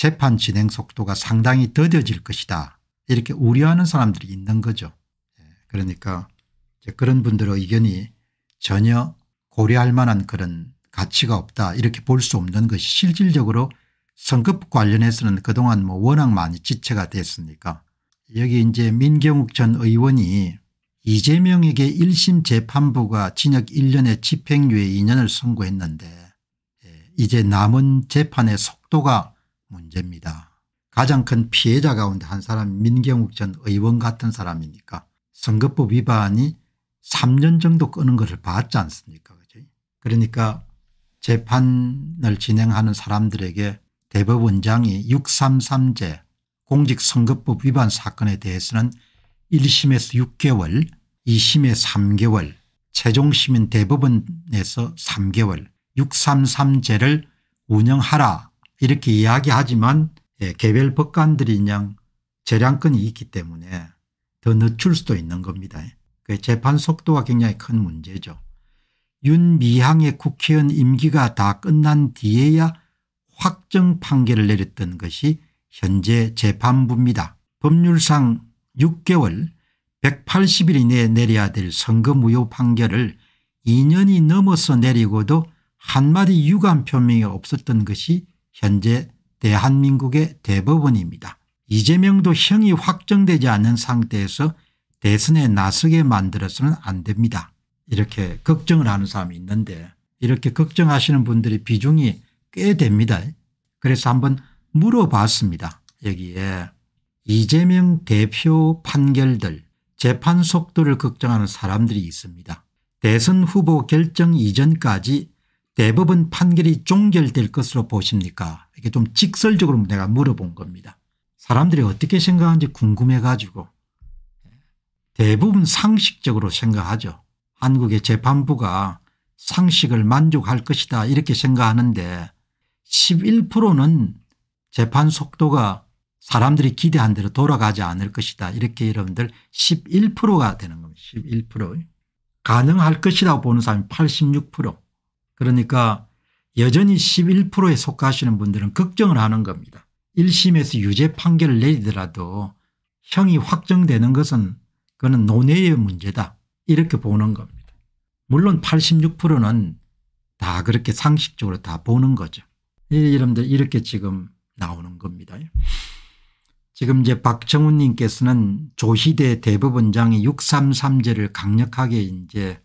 재판 진행 속도가 상당히 더뎌질 것이다 이렇게 우려하는 사람들이 있는 거죠. 예, 그러니까 그런 분들의 의견이 전혀 고려할 만한 그런 가치가 없다 이렇게 볼 수 없는 것이 실질적으로 성급 관련해서는 그동안 뭐 워낙 많이 지체가 됐으니까 여기 이제 민경욱 전 의원이 이재명에게 1심 재판부가 징역 1년에 집행유예 2년을 선고했는데 예, 이제 남은 재판의 속도가 문제입니다. 가장 큰 피해자 가운데 한 사람 민경욱 전 의원 같은 사람이니까 선거법 위반이 3년 정도 끄는 것을 봤지 않습니까 그죠? 그러니까 재판을 진행하는 사람들에게 대법원장이 633제 공직선거법 위반 사건에 대해서는 1심에서 6개월 2심에 3개월 최종시민 대법원에서 3개월 633제를 운영하라 이렇게 이야기하지만 예, 개별 법관들이 그냥 재량권이 있기 때문에 더 늦출 수도 있는 겁니다. 그 재판 속도가 굉장히 큰 문제죠. 윤미향의 국회의원 임기가 다 끝난 뒤에야 확정 판결을 내렸던 것이 현재 재판부입니다. 법률상 6개월 180일 이내에 내려야 될 선거 무효 판결을 2년이 넘어서 내리고도 한마디 유감 표명이 없었던 것이 현재 대한민국의 대법원입니다. 이재명도 형이 확정되지 않은 상태에서 대선에 나서게 만들어서는 안 됩니다. 이렇게 걱정을 하는 사람이 있는데 이렇게 걱정하시는 분들이 비중이 꽤 됩니다. 그래서 한번 물어봤습니다. 여기에 이재명 대표 판결들 재판 속도를 걱정하는 사람들이 있습니다. 대선 후보 결정 이전까지 대법원 판결이 종결될 것으로 보십니까 이게좀 직설적으로 내가 물어본 겁니다. 사람들이 어떻게 생각하는지 궁금해 가지고 대부분 상식적으로 생각하죠. 한국의 재판부가 상식을 만족할 것이다 이렇게 생각하는데 11%는 재판 속도가 사람들이 기대한 대로 돌아가지 않을 것이다. 이렇게 여러분들 11%가 되는 겁니다. 11% 가능할 것이라고 보는 사람이 86% 그러니까 여전히 11%에 속하시는 분들은 걱정을 하는 겁니다. 1심에서 유죄 판결을 내리더라도 형이 확정되는 것은 그는 논외의 문제다 이렇게 보는 겁니다. 물론 86%는 다 그렇게 상식적으로 다 보는 거죠. 예, 여러분들 이렇게 지금 나오는 겁니다. 지금 이제 박정훈 님께서는 조희대 대법원장이 633제를 강력하게 이제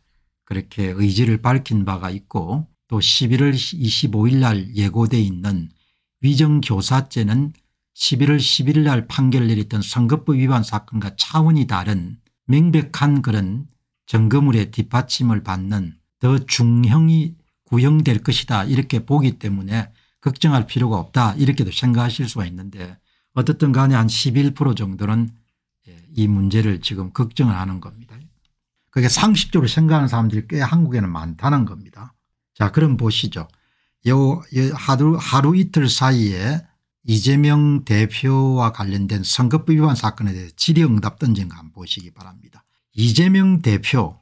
그렇게 의지를 밝힌 바가 있고 또 11월 25일 날 예고돼 있는 위정교사죄는 11월 11일 날판결 내렸던 선거법 위반 사건과 차원이 다른 명백한 그런 정거물의 뒷받침을 받는 더 중형이 구형될 것이다 이렇게 보기 때문에 걱정할 필요가 없다 이렇게도 생각하실 수가 있는데 어떻든 간에 한 11% 정도는 예, 이 문제를 지금 걱정을 하는 겁니다. 그게 상식적으로 생각하는 사람들이 꽤 한국에는 많다는 겁니다. 자 그럼 보시죠. 요, 하루, 하루 이틀 사이에 이재명 대표와 관련된 선거법 위반 사건에 대해 질의응답 던진 거 한번 보시기 바랍니다. 이재명 대표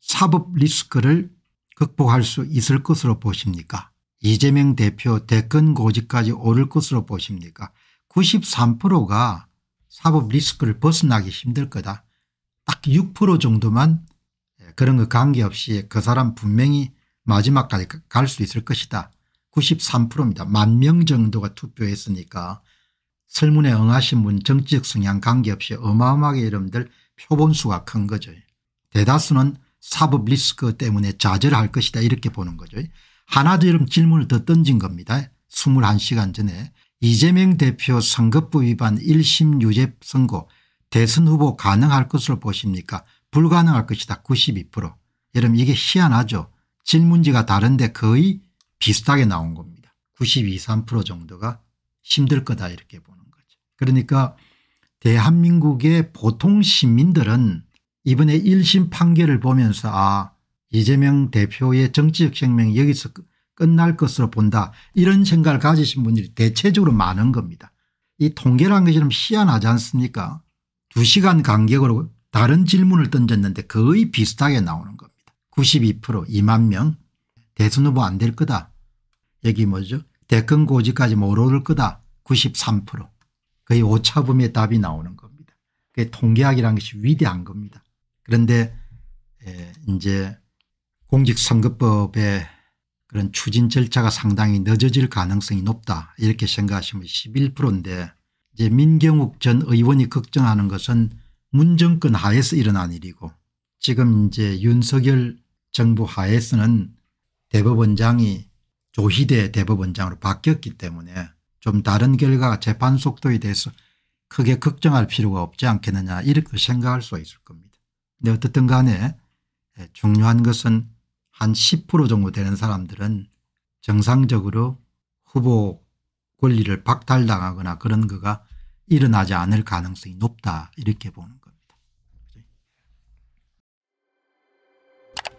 사법 리스크를 극복할 수 있을 것으로 보십니까 이재명 대표 대권 고지까지 오를 것으로 보십니까 93%가 사법 리스크를 벗어나기 힘들 거다. 딱 6% 정도만 그런 거 그 관계없이 그 사람 분명히 마지막까지 갈 수 있을 것이다. 93%입니다. 만 명 정도가 투표했으니까 설문에 응하신 분 정치적 성향 관계없이 어마어마하게 여러분들 표본수가 큰 거죠. 대다수는 사법 리스크 때문에 좌절할 것이다 이렇게 보는 거죠. 하나 도더 질문을 더 던진 겁니다. 21시간 전에 이재명 대표 선거법 위반 1심 유죄 선고 대선 후보 가능할 것으로 보십니까 불가능할 것이다 92% 여러분 이게 희한하죠. 질문지가 다른데 거의 비슷하게 나온 겁니다. 92, 3% 정도가 힘들 거다 이렇게 보는 거죠. 그러니까 대한민국의 보통 시민들은 이번에 1심 판결을 보면서 아 이재명 대표의 정치적 생명이 여기서 끝날 것으로 본다 이런 생각을 가지신 분들이 대체적으로 많은 겁니다. 이 통계라는 것이 좀 희한하지 않습니까 2시간 간격으로 다른 질문을 던졌는데 거의 비슷하게 나오는 겁니다. 92% 2만 명 대선 후보 안 될 거다. 여기 뭐죠 대권 고지까지 못 오를 거다 93% 거의 오차범위의 답이 나오는 겁니다. 그게 통계학이라는 것이 위대한 겁니다. 그런데 예, 이제 공직선거법의 그런 추진 절차가 상당히 늦어질 가능성이 높다 이렇게 생각하시면 11%인데 이제 민경욱 전 의원이 걱정하는 것은 문정권 하에서 일어난 일이고 지금 이제 윤석열 정부 하에서는 대법원장이 조희대 대법원장으로 바뀌었기 때문에 좀 다른 결과 재판 속도에 대해서 크게 걱정할 필요가 없지 않겠느냐 이렇게 생각할 수 있을 겁니다. 근데 어떻든 간에 중요한 것은 한 10% 정도 되는 사람들은 정상적으로 후보 권리를 박탈당하거나 그런 거가 일어나지 않을 가능성이 높다 이렇게 보는